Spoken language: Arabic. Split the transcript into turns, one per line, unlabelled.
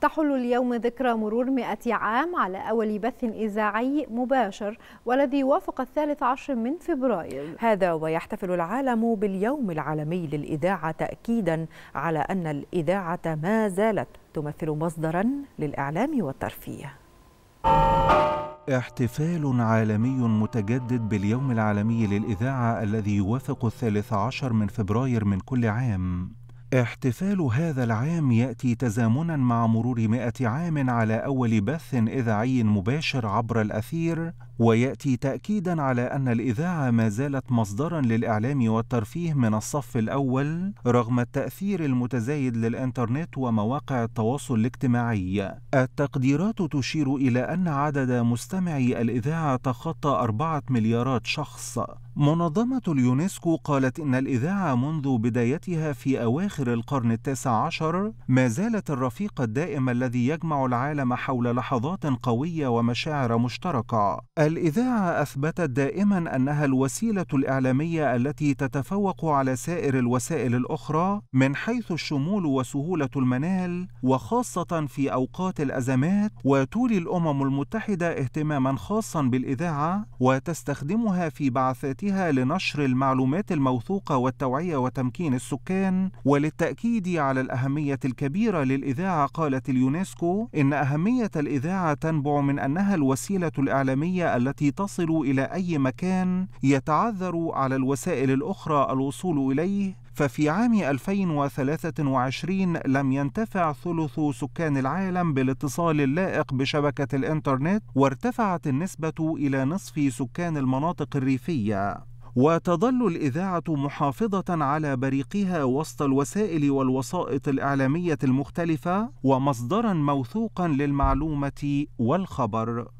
تحل اليوم ذكرى مرور 100 عام على أول بث إذاعي مباشر والذي وافق الثالث عشر من فبراير هذا ويحتفل العالم باليوم العالمي للإذاعة تأكيدا على أن الإذاعة ما زالت تمثل مصدرا للإعلام والترفيه
احتفال عالمي متجدد باليوم العالمي للإذاعة الذي يوافق الثالث عشر من فبراير من كل عام احتفال هذا العام يأتي تزامنا مع مرور مئة عام على أول بث إذاعي مباشر عبر الأثير وياتي تاكيدا على ان الاذاعه ما زالت مصدرا للاعلام والترفيه من الصف الاول رغم التاثير المتزايد للانترنت ومواقع التواصل الاجتماعي التقديرات تشير الى ان عدد مستمعي الاذاعه تخطى اربعه مليارات شخص منظمة اليونسكو قالت إن الإذاعة منذ بدايتها في أواخر القرن التاسع عشر ما زالت الرفيق الدائم الذي يجمع العالم حول لحظات قوية ومشاعر مشتركة الإذاعة أثبتت دائما أنها الوسيلة الإعلامية التي تتفوق على سائر الوسائل الأخرى من حيث الشمول وسهولة المنال وخاصة في أوقات الأزمات وتولي الأمم المتحدة اهتماما خاصا بالإذاعة وتستخدمها في بعثاتها لنشر المعلومات الموثوقة والتوعية وتمكين السكان وللتأكيد على الأهمية الكبيرة للإذاعة قالت اليونسكو إن أهمية الإذاعة تنبع من أنها الوسيلة الإعلامية التي تصل إلى أي مكان يتعذر على الوسائل الأخرى الوصول إليه ففي عام 2023 لم ينتفع ثلث سكان العالم بالاتصال اللائق بشبكة الإنترنت وارتفعت النسبة إلى نصف سكان المناطق الريفية وتظل الإذاعة محافظة على بريقها وسط الوسائل والوسائط الإعلامية المختلفة ومصدرا موثوقا للمعلومة والخبر